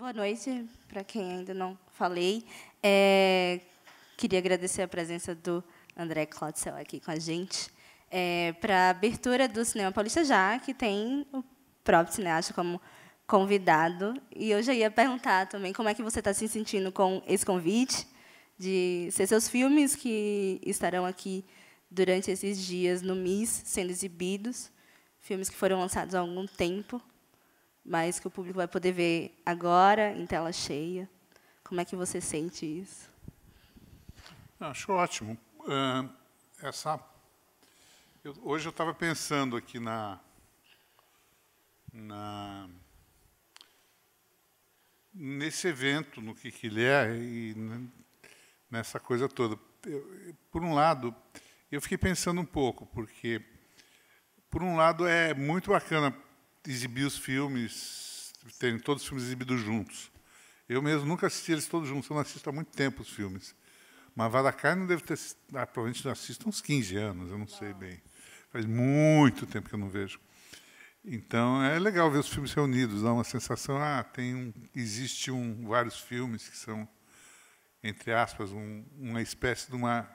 Boa noite, para quem ainda não falei. É, queria agradecer a presença do André Klotzel aqui com a gente é, para a abertura do Cinema Paulista Já, que tem o próprio né, cineasta como convidado. E eu já ia perguntar também como é que você está se sentindo com esse convite de ser seus filmes que estarão aqui durante esses dias no MIS, sendo exibidos, filmes que foram lançados há algum tempo mas que o público vai poder ver agora, em tela cheia. Como é que você sente isso? Acho ótimo. Uh, essa, eu, hoje eu estava pensando aqui na, na nesse evento, no que, que ele é e nessa coisa toda. Eu, por um lado, eu fiquei pensando um pouco, porque por um lado é muito bacana exibir os filmes, terem todos os filmes exibidos juntos. Eu mesmo nunca assisti eles todos juntos, eu não assisto há muito tempo os filmes. Mas Vadacar não deve ter. Ah, provavelmente não assisto há uns 15 anos, eu não, não, sei bem. Faz muito tempo que eu não vejo. Então é legal ver os filmes reunidos, dá uma sensação, ah, tem um, existe um, vários filmes que são, entre aspas, um, uma espécie de uma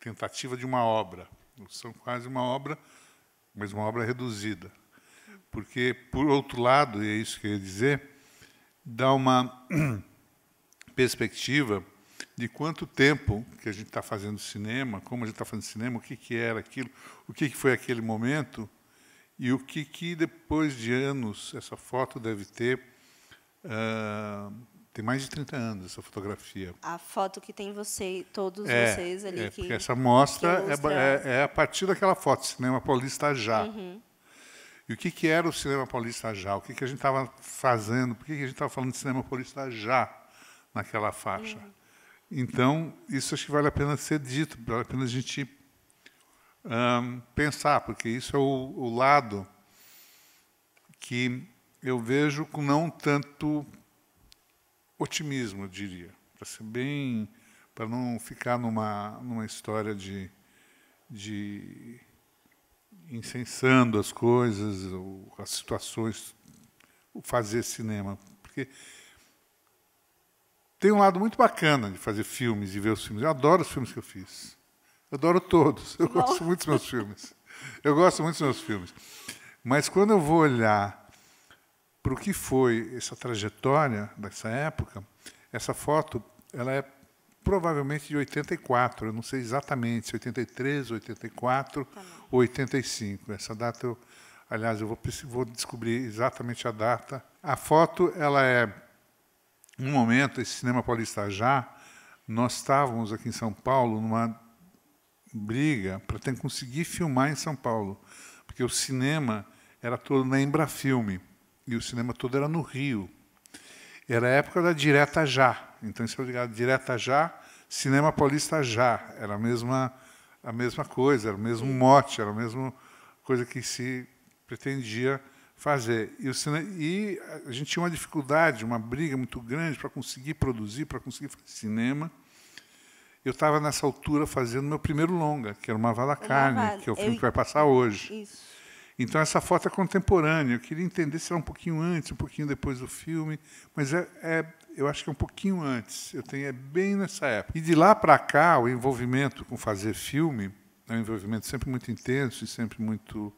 tentativa de uma obra. São quase uma obra, mas uma obra reduzida porque, por outro lado, e é isso que eu ia dizer, dá uma perspectiva de quanto tempo que a gente está fazendo cinema, como a gente está fazendo cinema, o que, que era aquilo, o que, que foi aquele momento e o que, que depois de anos essa foto deve ter. Uh, tem mais de 30 anos essa fotografia. A foto que tem você, todos é, vocês ali. É, que, porque essa mostra, é, é, é, a partir daquela foto, Cinema Paulista já. Uhum. E o que, que era o cinema paulista já? O que, que a gente estava fazendo? Por que, que a gente estava falando de cinema paulista já naquela faixa? Uhum. Então, isso acho que vale a pena ser dito, vale a pena a gente um, pensar, porque isso é o, o lado que eu vejo com não tanto otimismo, eu diria, para ser bem, para não ficar numa numa história de de incensando as coisas, as situações, o fazer cinema. Porque tem um lado muito bacana de fazer filmes, de ver os filmes. Eu adoro os filmes que eu fiz. Eu adoro todos. Eu gosto muito dos meus filmes. Eu gosto muito dos meus filmes. Mas quando eu vou olhar para o que foi essa trajetória dessa época, essa foto ela é provavelmente de 84, eu não sei exatamente se 83, 84 ou 85. Essa data eu, aliás, eu vou, vou descobrir exatamente a data. A foto, ela é um momento, esse cinema paulista já, nós estávamos aqui em São Paulo numa briga para conseguir filmar em São Paulo, porque o cinema era todo na Embrafilme e o cinema todo era no Rio. Era a época da direta já. Então, isso é ligado direta já, cinema paulista já. Era a mesma, a mesma coisa, era o mesmo mote, era a mesma coisa que se pretendia fazer. E, e a gente tinha uma dificuldade, uma briga muito grande para conseguir produzir, para conseguir fazer cinema. Eu estava, nessa altura, fazendo meu primeiro longa, que era Uma Vada Carne, que é o filme que vai passar hoje. Isso. Então, essa foto é contemporânea. Eu queria entender se era um pouquinho antes, um pouquinho depois do filme, mas é, é eu acho que é um pouquinho antes. Eu tenho é bem nessa época. E de lá para cá, o envolvimento com fazer filme é um envolvimento sempre muito intenso e sempre muito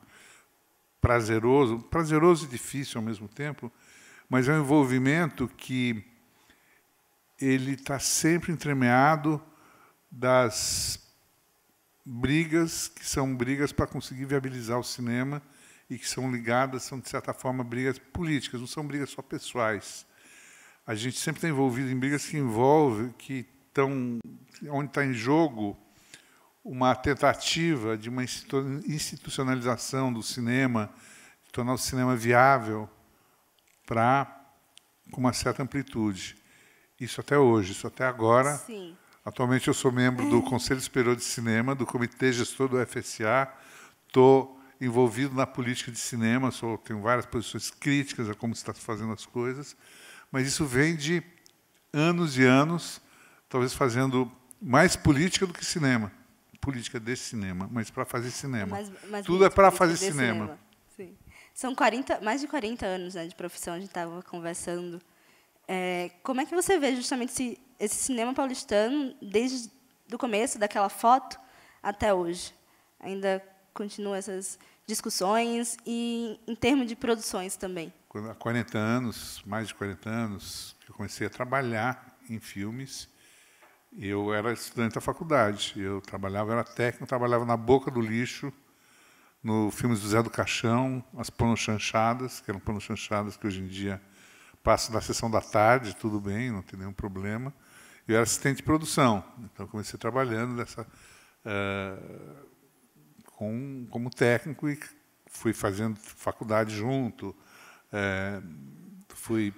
prazeroso, prazeroso e difícil ao mesmo tempo, mas é um envolvimento que ele está sempre entremeado das brigas que são brigas para conseguir viabilizar o cinema e que são ligadas, são, de certa forma, brigas políticas, não são brigas só pessoais. A gente sempre está envolvido em brigas que envolvem, que estão, onde está em jogo uma tentativa de uma institucionalização do cinema, de tornar o cinema viável para com uma certa amplitude. Isso até hoje, isso até agora. Sim. Atualmente eu sou membro do Conselho Superior de Cinema, do Comitê Gestor do FSA, estou envolvido na política de cinema, sou, tenho várias posições críticas a como está fazendo as coisas, mas isso vem de anos e anos, talvez fazendo mais política do que cinema. Política de cinema, mas para fazer cinema. Mas, mas Tudo é para fazer cinema. cinema. São 40, mais de 40 anos né, de profissão, a gente estava conversando. É, como é que você vê justamente esse, esse cinema paulistano desde o começo daquela foto até hoje? Ainda continua essas discussões e em termos de produções também. há 40 anos, mais de 40 anos, eu comecei a trabalhar em filmes. Eu era estudante da faculdade, eu trabalhava, era técnico, trabalhava na boca do lixo, no filmes do Zé do Caixão, as chanchadas, que eram chanchadas que hoje em dia passam na sessão da tarde, tudo bem, não tem nenhum problema. Eu era assistente de produção, então comecei trabalhando nessa uh, com, como técnico e fui fazendo faculdade junto, é, fui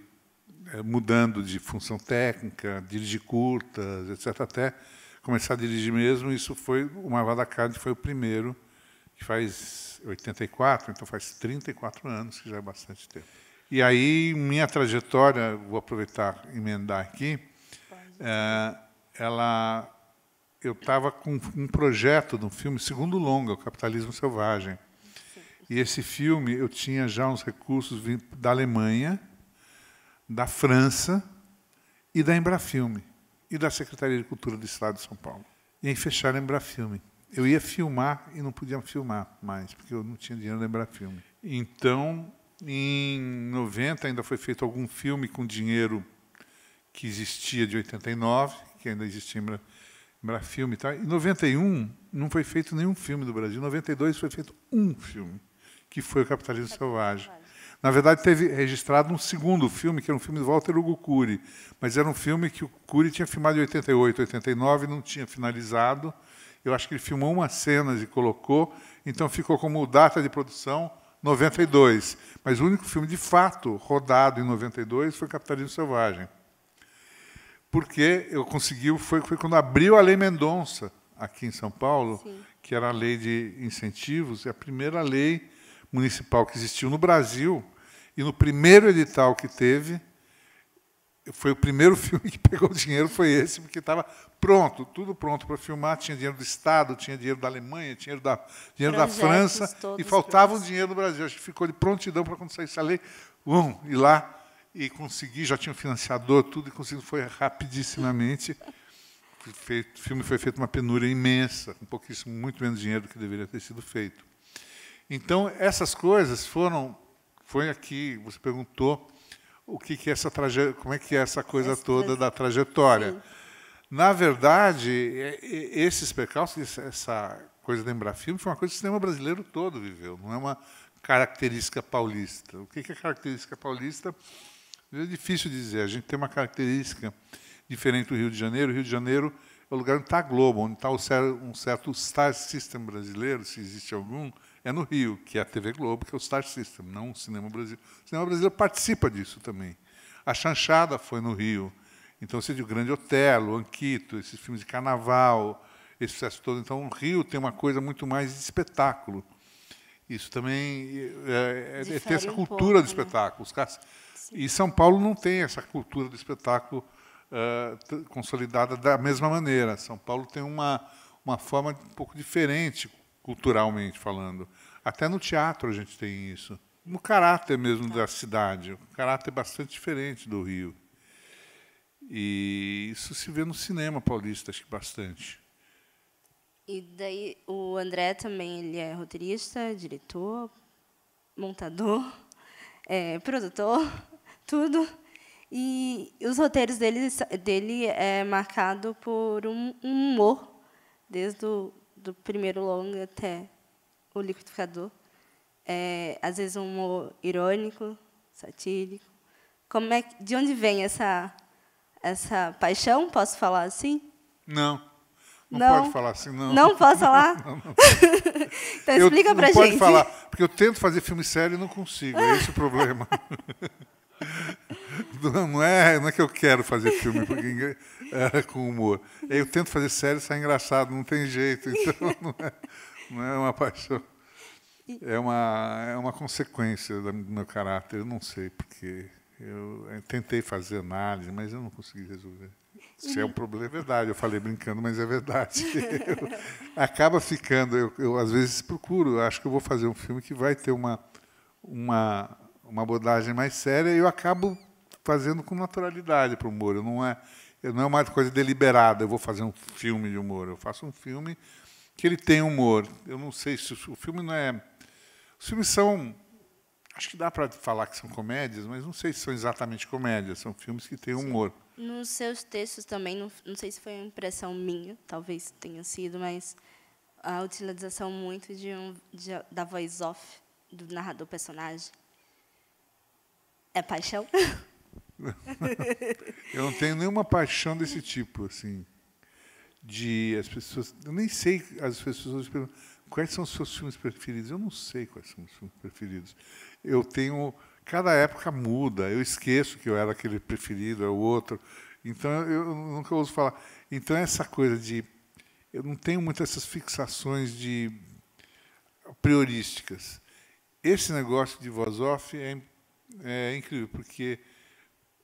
é, mudando de função técnica, dirigir curtas, etc., até começar a dirigir mesmo. Isso foi, o Marvada Card foi o primeiro, que faz 84, então faz 34 anos, que já é bastante tempo. E aí, minha trajetória, vou aproveitar e emendar aqui, é, ela eu estava com um projeto de um filme, segundo longa, O Capitalismo Selvagem. E esse filme eu tinha já uns recursos da Alemanha, da França e da Embrafilme e da Secretaria de Cultura do Estado de São Paulo. E aí fecharam a Embrafilme. Eu ia filmar e não podia filmar mais, porque eu não tinha dinheiro da Embrafilme. Então, em 90 ainda foi feito algum filme com dinheiro que existia de 89, que ainda existia em Embrafilme em 91 não foi feito nenhum filme do Brasil. Em 92 foi feito um filme, que foi o Capitalismo Selvagem. Na verdade, teve registrado um segundo filme, que era um filme de Walter Hugo Cury, mas era um filme que o Cury tinha filmado em 88, 89, não tinha finalizado. Eu acho que ele filmou umas cenas e colocou, então ficou como data de produção 92. Mas o único filme, de fato, rodado em 92 foi Capitalismo Selvagem porque eu consegui, foi, foi quando abriu a Lei Mendonça, aqui em São Paulo, Sim. que era a lei de incentivos, é a primeira lei municipal que existiu no Brasil, e no primeiro edital que teve, foi o primeiro filme que pegou dinheiro, foi esse, porque estava pronto, tudo pronto para filmar, tinha dinheiro do Estado, tinha dinheiro da Alemanha, dinheiro da, dinheiro da França, e faltava o um dinheiro do Brasil. Acho que ficou de prontidão para quando saísse a lei, um, e lá e consegui, já tinha um financiador, tudo, e consegui, foi rapidissimamente. Feito, o filme foi feito uma penúria imensa, com pouquíssimo, muito menos dinheiro do que deveria ter sido feito. Então, essas coisas foram, foi aqui, você perguntou o que, que é essa trajetória, como é que é essa coisa essa toda da trajetória. Sim. Na verdade, é, é, esses percalços, essa coisa lembrar Embrafilme foi uma coisa que o cinema brasileiro todo viveu, não é uma característica paulista. O que, que é característica paulista? É difícil dizer, a gente tem uma característica diferente do Rio de Janeiro. O Rio de Janeiro é o lugar onde está a Globo, onde está um certo star system brasileiro, se existe algum, é no Rio, que é a TV Globo, que é o star system, não o cinema brasileiro. O cinema brasileiro participa disso também. A chanchada foi no Rio. Então, tem o Grande Otelo, Anquito, esses filmes de carnaval, esse sucesso todo. Então, o Rio tem uma coisa muito mais de espetáculo. Isso também é, é, é essa cultura um pouco, do né? espetáculo. Né? Os caras Sim. E São Paulo não tem essa cultura do espetáculo uh, consolidada da mesma maneira. São Paulo tem uma, uma forma um pouco diferente, culturalmente falando. Até no teatro a gente tem isso. No caráter mesmo da cidade. O caráter é bastante diferente do Rio. E isso se vê no cinema paulista, acho que bastante. E daí o André também ele é roteirista, diretor, montador, é, produtor tudo. E os roteiros dele, dele é marcado por um, um humor, desde o do primeiro longa até o liquidificador. É, às vezes um humor irônico, satírico. Como é de onde vem essa essa paixão? Posso falar assim? Não. Não, não pode falar assim, não. Não posso falar? Não, não, então explica para não gente. Não pode falar, porque eu tento fazer filme sério e não consigo, é esse o problema. Não é, não é que eu quero fazer filme porque, é, com humor. Eu tento fazer sério e sai engraçado, não tem jeito. Então não é, não é uma paixão. É uma, é uma consequência do meu caráter, eu não sei porque. Eu tentei fazer análise, mas eu não consegui resolver. Se é um problema, é verdade. Eu falei brincando, mas é verdade. Eu, acaba ficando. Eu, eu, às vezes procuro. Eu acho que eu vou fazer um filme que vai ter uma, uma uma abordagem mais séria, eu acabo fazendo com naturalidade para o humor. Eu não é, não é uma coisa deliberada, eu vou fazer um filme de humor. Eu faço um filme que ele tem humor. Eu não sei se o filme não é. Os filmes são. Acho que dá para falar que são comédias, mas não sei se são exatamente comédias, são filmes que têm humor. Sim. Nos seus textos também, não, não sei se foi uma impressão minha, talvez tenha sido, mas a utilização muito de, um, de da voz off do narrador personagem é paixão? eu não tenho nenhuma paixão desse tipo, assim. De as pessoas. Eu nem sei, as pessoas perguntam quais são os seus filmes preferidos. Eu não sei quais são os filmes preferidos. Eu tenho. Cada época muda, eu esqueço que eu era aquele preferido, é o outro. Então eu nunca ouso falar. Então essa coisa de. Eu não tenho muitas essas fixações de priorísticas. Esse negócio de voz off é é incrível, porque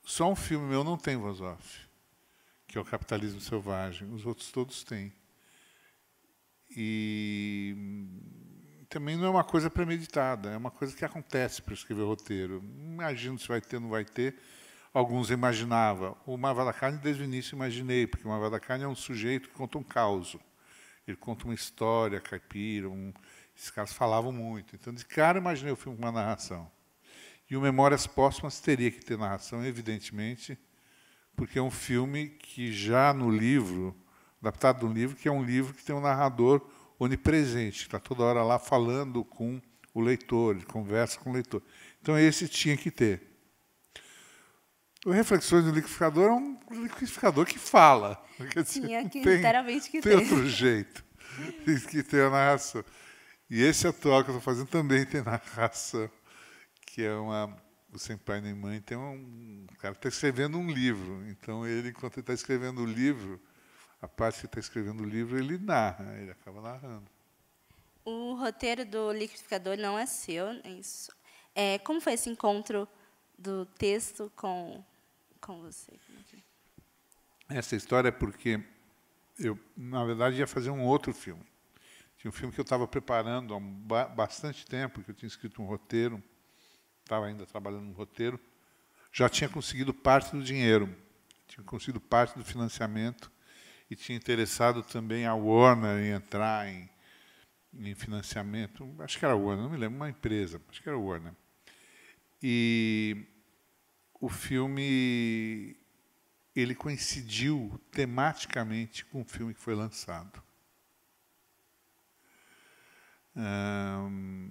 só um filme meu não tem voz off, que é o Capitalismo Selvagem. Os outros todos têm. E também não é uma coisa premeditada, é uma coisa que acontece para escrever roteiro. Imagino se vai ter ou não vai ter. Alguns imaginava. O Carne, desde o início, imaginei, porque o Carne é um sujeito que conta um caos. Ele conta uma história caipira, um... esses caras falavam muito. Então, de cara, imaginei o filme com uma narração. E o Memórias Póstumas teria que ter narração, evidentemente, porque é um filme que já no livro, adaptado no livro, que é um livro que tem um narrador onipresente, está toda hora lá falando com o leitor, ele conversa com o leitor. Então esse tinha que ter. O Reflexões do Liquidificador é um liquidificador que fala. Né, dizer, tinha é que, tem, literalmente, que tem ter. outro jeito que ter a narração. E esse atual que eu estou fazendo também tem narração que é uma o Sem Pai Nem Mãe tem um, um cara está escrevendo um livro. Então, ele, enquanto está escrevendo o livro, a parte que está escrevendo o livro, ele narra, ele acaba narrando. O roteiro do liquidificador não é seu, é isso. É, como foi esse encontro do texto com, com você? Essa história é porque eu, na verdade, ia fazer um outro filme. Tinha um filme que eu estava preparando há bastante tempo, que eu tinha escrito um roteiro, estava ainda trabalhando no roteiro, já tinha conseguido parte do dinheiro, tinha conseguido parte do financiamento e tinha interessado também a Warner em entrar em, em financiamento, acho que era a Warner, não me lembro, uma empresa, acho que era a Warner. E o filme ele coincidiu tematicamente com o filme que foi lançado. Hum,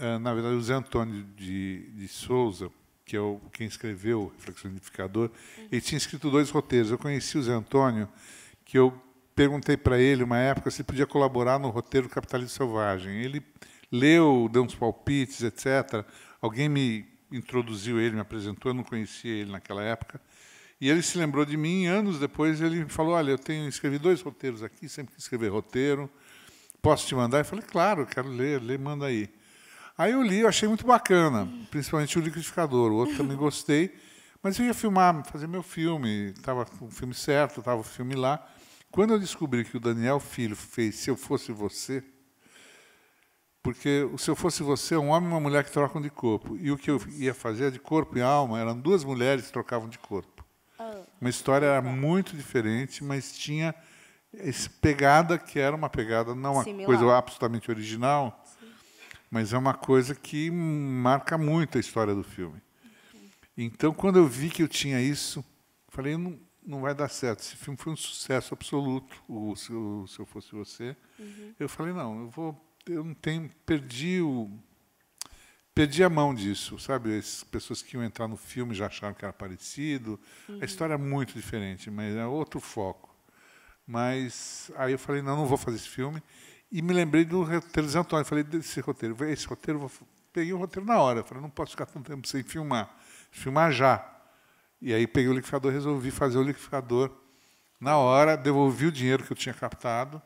ah, na verdade, o Zé Antônio de, de Souza, que é o, quem escreveu o Reflexão Unificador, uhum. ele tinha escrito dois roteiros. Eu conheci o Zé Antônio, que eu perguntei para ele, uma época, se ele podia colaborar no roteiro Capitalismo Selvagem. Ele leu, deu uns palpites, etc. Alguém me introduziu ele, me apresentou, eu não conhecia ele naquela época. E ele se lembrou de mim, anos depois ele falou: Olha, eu tenho escrevi dois roteiros aqui, sempre que escrever roteiro, posso te mandar? Eu falei: Claro, quero ler, lê, manda aí. Aí eu li, eu achei muito bacana, principalmente o liquidificador, o outro também gostei. Mas eu ia filmar, fazer meu filme, estava o filme certo, estava o filme lá. Quando eu descobri que o Daniel Filho fez Se Eu Fosse Você, porque o Se Eu Fosse Você é um homem e uma mulher que trocam de corpo. E o que eu ia fazer de corpo e alma eram duas mulheres que trocavam de corpo. Ah. Uma história era muito diferente, mas tinha essa pegada que era uma pegada, não uma Similar. coisa absolutamente original, mas é uma coisa que marca muito a história do filme. Então, quando eu vi que eu tinha isso, falei, não, não vai dar certo. Esse filme foi um sucesso absoluto, o, se, eu, se eu fosse você. Uhum. Eu falei, não, eu vou. Eu não tenho. Perdi o. Perdi a mão disso, sabe? As pessoas que iam entrar no filme já acharam que era parecido. Uhum. A história é muito diferente, mas é outro foco. Mas aí eu falei, não, não vou fazer esse filme. E me lembrei do roteiro de Antônio. Falei desse roteiro. Esse roteiro, vou... peguei o roteiro na hora. Falei, não posso ficar tanto tempo sem filmar. Filmar já. E aí peguei o liquidificador, resolvi fazer o liquidificador na hora, devolvi o dinheiro que eu tinha captado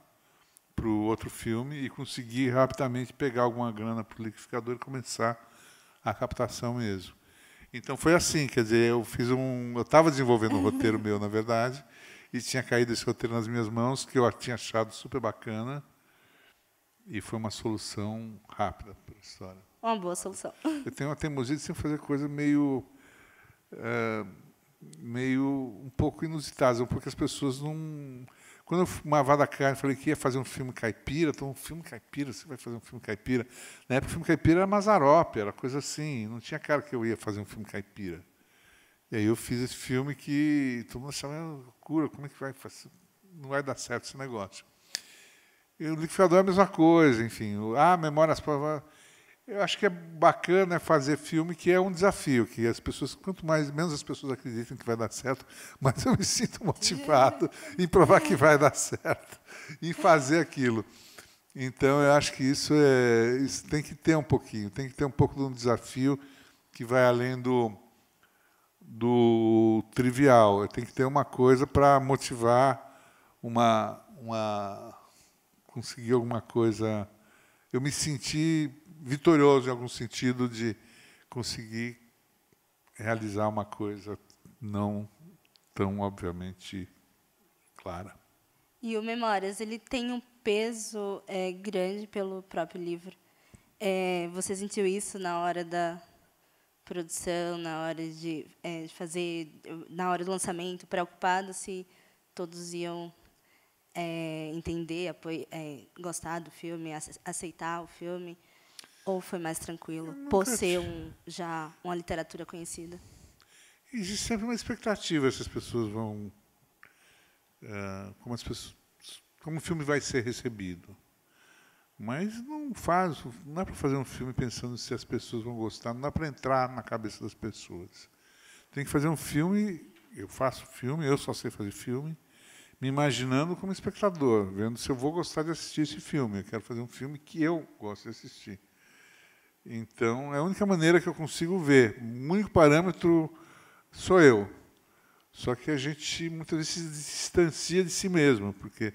para o outro filme e consegui rapidamente pegar alguma grana para o liquidificador e começar a captação mesmo. Então foi assim, quer dizer, eu fiz um, eu estava desenvolvendo um roteiro meu, na verdade, e tinha caído esse roteiro nas minhas mãos que eu tinha achado super bacana. E foi uma solução rápida para a história. Uma boa solução. Eu tenho uma teimosia de sempre fazer coisa meio. É, meio um pouco inusitada, um pouco as pessoas não. Quando eu fumava da carne, falei que ia fazer um filme caipira, então um filme caipira, você vai fazer um filme caipira. Na época, o filme caipira era Mazarope, era coisa assim, não tinha cara que eu ia fazer um filme caipira. E aí eu fiz esse filme que todo mundo achava ah, loucura, como é que vai fazer? Não vai dar certo esse negócio. E o liquidificador é a mesma coisa, enfim. ah, memória as Eu acho que é bacana fazer filme que é um desafio, que as pessoas, quanto mais menos as pessoas acreditam que vai dar certo, mais eu me sinto motivado em provar que vai dar certo e fazer aquilo. Então eu acho que isso é, isso tem que ter um pouquinho, tem que ter um pouco de um desafio que vai além do do trivial. Tem que ter uma coisa para motivar uma uma consegui alguma coisa. Eu me senti vitorioso em algum sentido de conseguir realizar uma coisa não tão obviamente clara. E o Memórias, ele tem um peso é, grande pelo próprio livro. É, você sentiu isso na hora da produção, na hora de, é, de fazer, na hora do lançamento, preocupado se todos iam é, entender, apoio, é, gostar do filme, aceitar o filme? Ou foi mais tranquilo, por ser um, já uma literatura conhecida? Existe sempre uma expectativa se as pessoas vão... Uh, como, as pessoas, como o filme vai ser recebido. Mas não faz, não é para fazer um filme pensando se as pessoas vão gostar, não é para entrar na cabeça das pessoas. Tem que fazer um filme, eu faço filme, eu só sei fazer filme, me imaginando como espectador, vendo se eu vou gostar de assistir esse filme. Eu quero fazer um filme que eu gosto de assistir. Então, é a única maneira que eu consigo ver. O único parâmetro sou eu. Só que a gente muitas vezes se distancia de si mesmo, porque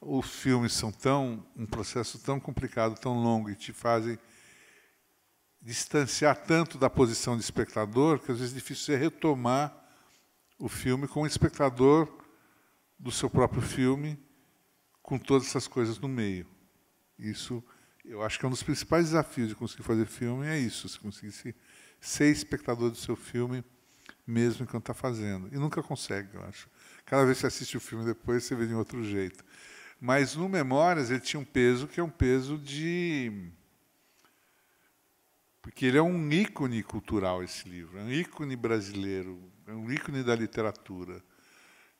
os filmes são tão um processo tão complicado, tão longo e te fazem distanciar tanto da posição de espectador que às vezes é difícil é retomar o filme como espectador do seu próprio filme, com todas essas coisas no meio. Isso, eu acho que é um dos principais desafios de conseguir fazer filme, é isso, se conseguir ser espectador do seu filme, mesmo enquanto está fazendo. E nunca consegue, eu acho. Cada vez que você assiste o filme depois, você vê de um outro jeito. Mas no Memórias ele tinha um peso que é um peso de. Porque ele é um ícone cultural, esse livro, é um ícone brasileiro, é um ícone da literatura.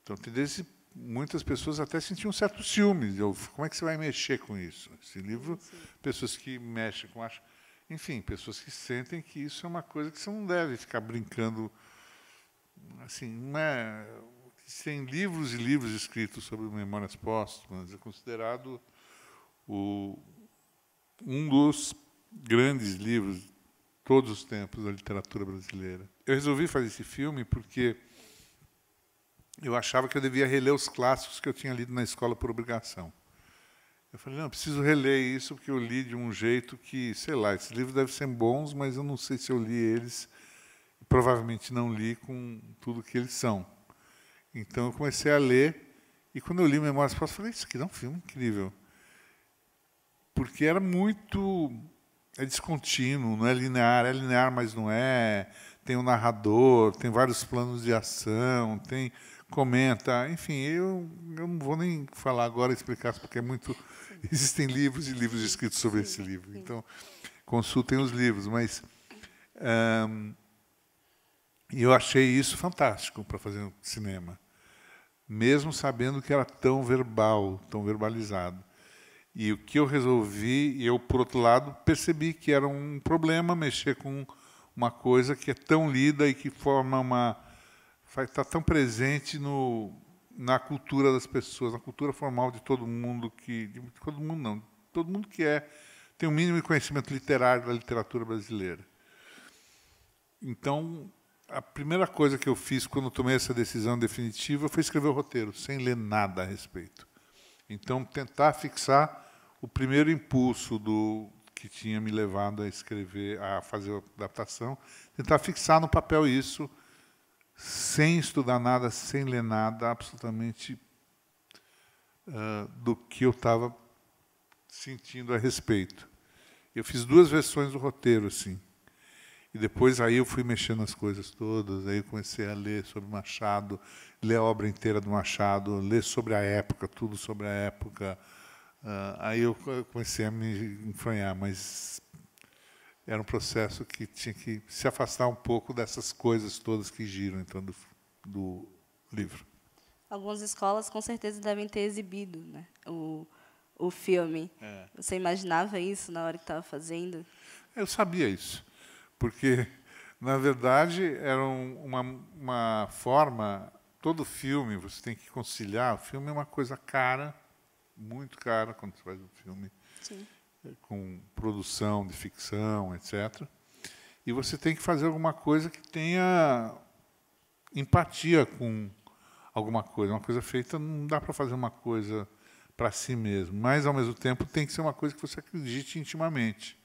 Então tem desse muitas pessoas até sentiam um certo ciúme. como é que você vai mexer com isso? Esse livro, Sim. pessoas que mexem com... Acho, enfim, pessoas que sentem que isso é uma coisa que você não deve ficar brincando. Assim, é, tem livros e livros escritos sobre memórias póstumas. É considerado o, um dos grandes livros de todos os tempos da literatura brasileira. Eu resolvi fazer esse filme porque eu achava que eu devia reler os clássicos que eu tinha lido na escola por obrigação. Eu falei, não, preciso reler isso, porque eu li de um jeito que, sei lá, esses livros devem ser bons, mas eu não sei se eu li eles, provavelmente não li com tudo que eles são. Então eu comecei a ler, e quando eu li Memórias Póstumas, falei, isso aqui é um filme incrível. Porque era muito. É descontínuo, não é linear, é linear, mas não é. Tem um narrador, tem vários planos de ação, tem comenta, enfim, eu, eu não vou nem falar agora explicar porque é muito existem livros e livros escritos sobre esse livro. Então consultem os livros, mas hum, eu achei isso fantástico para fazer um cinema, mesmo sabendo que era tão verbal, tão verbalizado. E o que eu resolvi, eu por outro lado percebi que era um problema mexer com uma coisa que é tão lida e que forma uma está tão presente no, na cultura das pessoas, na cultura formal de todo mundo que de todo mundo não, todo mundo que é tem o um mínimo de conhecimento literário da literatura brasileira. Então, a primeira coisa que eu fiz quando tomei essa decisão definitiva foi escrever o roteiro, sem ler nada a respeito. Então, tentar fixar o primeiro impulso do que tinha me levado a escrever, a fazer a adaptação, tentar fixar no papel isso sem estudar nada, sem ler nada, absolutamente uh, do que eu estava sentindo a respeito. Eu fiz duas versões do roteiro, assim. E depois aí eu fui mexendo as coisas todas, aí eu comecei a ler sobre Machado, ler a obra inteira do Machado, ler sobre a época, tudo sobre a época. Uh, aí eu comecei a me enfranhar, mas era um processo que tinha que se afastar um pouco dessas coisas todas que giram em torno do, do livro. Algumas escolas com certeza devem ter exibido né, o, o filme. É. Você imaginava isso na hora que estava fazendo? Eu sabia isso, porque, na verdade, era uma, uma forma. Todo filme você tem que conciliar. O filme é uma coisa cara, muito cara quando você faz um filme. Sim com produção de ficção, etc. E você tem que fazer alguma coisa que tenha empatia com alguma coisa. Uma coisa feita não dá para fazer uma coisa para si mesmo, mas ao mesmo tempo tem que ser uma coisa que você acredite intimamente.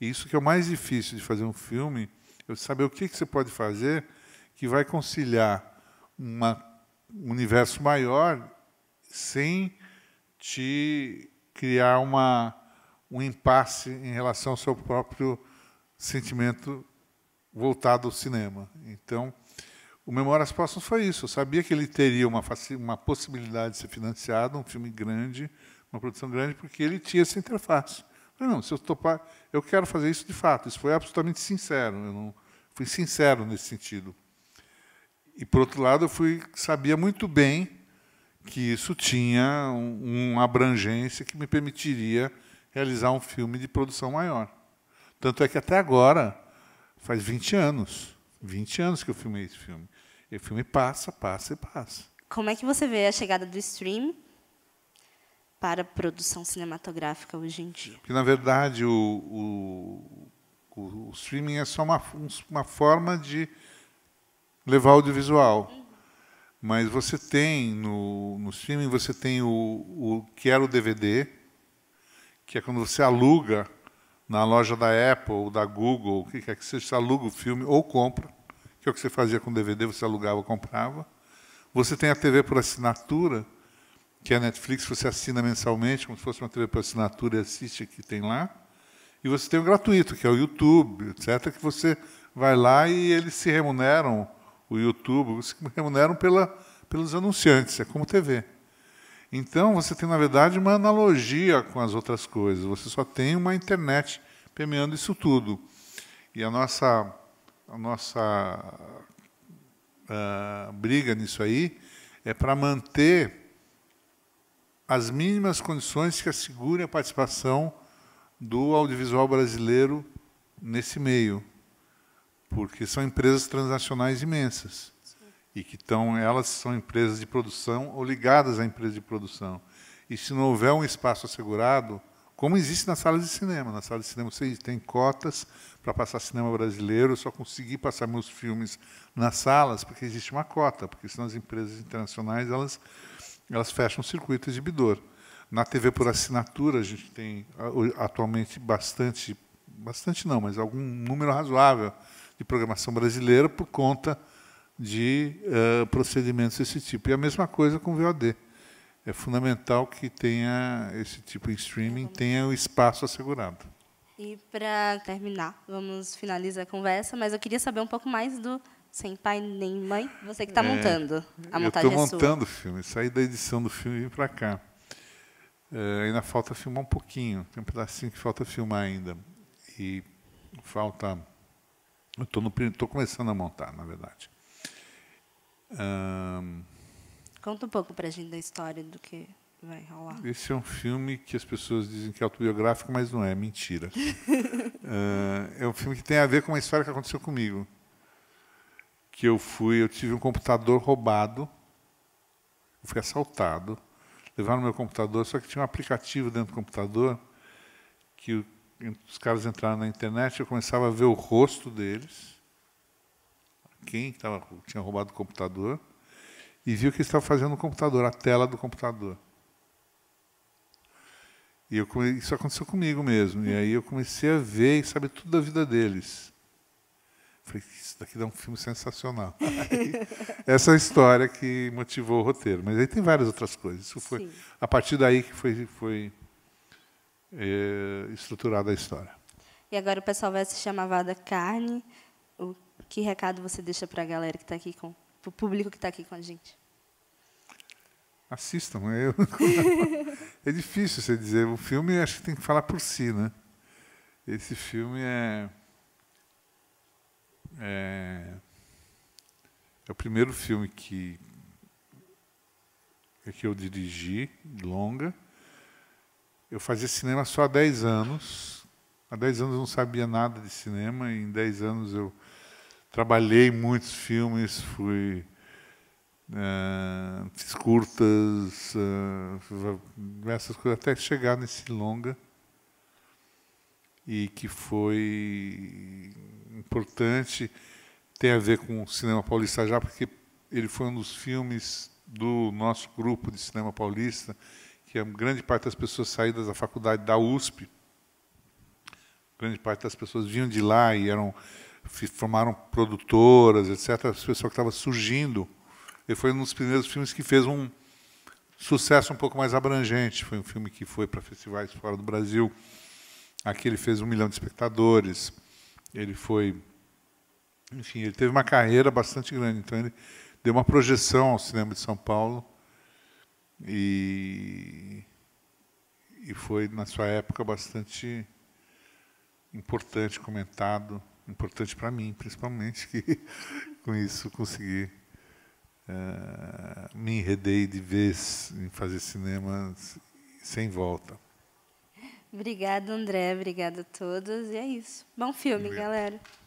E isso que é o mais difícil de fazer um filme, é saber o que, você pode fazer que vai conciliar um universo maior sem te criar uma um impasse em relação ao seu próprio sentimento voltado ao cinema. Então, o Memórias Póstumas foi isso. Eu sabia que ele teria uma, uma possibilidade de ser financiado, um filme grande, uma produção grande, porque ele tinha essa interface. não, se eu topar, eu quero fazer isso de fato. Isso foi absolutamente sincero. Eu não fui sincero nesse sentido. E por outro lado, eu fui sabia muito bem que isso tinha um, uma abrangência que me permitiria realizar um filme de produção maior. Tanto é que até agora, faz 20 anos, 20 anos que eu filmei esse filme. E o filme passa, passa e passa. Como é que você vê a chegada do stream para a produção cinematográfica hoje em dia? Porque, na verdade, o, o, o, o streaming é só uma, uma forma de levar audiovisual. Mas você tem, no, no streaming, você tem o, o que era o DVD, que é quando você aluga na loja da Apple, da Google, o que quer que seja, você aluga o filme ou compra, que é o que você fazia com DVD, você alugava, ou comprava. Você tem a TV por assinatura, que é a Netflix, você assina mensalmente, como se fosse uma TV por assinatura e assiste o que tem lá. E você tem o gratuito, que é o YouTube, etc., que você vai lá e eles se remuneram, o YouTube, se remuneram pela, pelos anunciantes, é como TV. Então, você tem, na verdade, uma analogia com as outras coisas. Você só tem uma internet permeando isso tudo. E a nossa, a nossa ah, briga nisso aí é para manter as mínimas condições que assegurem a participação do audiovisual brasileiro nesse meio, porque são empresas transnacionais imensas e que estão, elas são empresas de produção ou ligadas a empresa de produção. E se não houver um espaço assegurado, como existe nas salas de cinema, na sala de cinema você tem cotas para passar cinema brasileiro, eu só consegui passar meus filmes nas salas porque existe uma cota, porque senão as empresas internacionais elas elas fecham circuito exibidor. Na TV por assinatura a gente tem atualmente bastante, bastante não, mas algum número razoável de programação brasileira por conta de uh, procedimentos desse tipo. E a mesma coisa com VOD. É fundamental que tenha esse tipo de streaming, tenha o espaço assegurado. E para terminar, vamos finalizar a conversa, mas eu queria saber um pouco mais do Sem Pai Nem Mãe, você que está é, montando. A montagem eu é estou montando o filme, saí da edição do filme e vim para cá. Eh, ainda falta filmar um pouquinho, tem um pedacinho que falta filmar ainda. E falta. Eu estou começando a montar, na verdade. Um, Conta um pouco para a gente da história do que vai rolar. Esse é um filme que as pessoas dizem que é autobiográfico, mas não é, mentira. uh, é um filme que tem a ver com uma história que aconteceu comigo. Que eu fui, eu tive um computador roubado, eu fui assaltado, levaram meu computador, só que tinha um aplicativo dentro do computador que os caras entraram na internet, eu começava a ver o rosto deles quem tava, tinha roubado o computador e viu o que estava fazendo no computador, a tela do computador. E eu, isso aconteceu comigo mesmo. E aí eu comecei a ver e saber tudo da vida deles. Falei, isso daqui dá um filme sensacional. Aí, essa é história que motivou o roteiro. Mas aí tem várias outras coisas. Isso foi Sim. a partir daí que foi, foi é, estruturada a história. E agora o pessoal vai se chamar Vada Carne. Que recado você deixa para a galera que está aqui com, para o público que está aqui com a gente? Assistam, é eu. é difícil você dizer. O filme acho que tem que falar por si, né? Esse filme é é, é o primeiro filme que é que eu dirigi, longa. Eu fazia cinema só há 10 anos. Há 10 anos eu não sabia nada de cinema, e em 10 anos eu trabalhei muitos filmes, fui né, fiz curtas, uh, coisas, até chegar nesse longa e que foi importante, tem a ver com o cinema paulista já, porque ele foi um dos filmes do nosso grupo de cinema paulista, que a grande parte das pessoas saídas da faculdade da USP, grande parte das pessoas vinham de lá e eram formaram produtoras, etc. As pessoas que estava surgindo. Ele foi um dos primeiros filmes que fez um sucesso um pouco mais abrangente. Foi um filme que foi para festivais fora do Brasil. Aqui ele fez um milhão de espectadores. Ele foi, enfim, ele teve uma carreira bastante grande. Então ele deu uma projeção ao cinema de São Paulo e e foi na sua época bastante importante, comentado importante para mim, principalmente, que com isso consegui eh, me enredei de vez em fazer cinema sem volta. Obrigada, André. Obrigada a todos. E é isso. Bom filme, galera.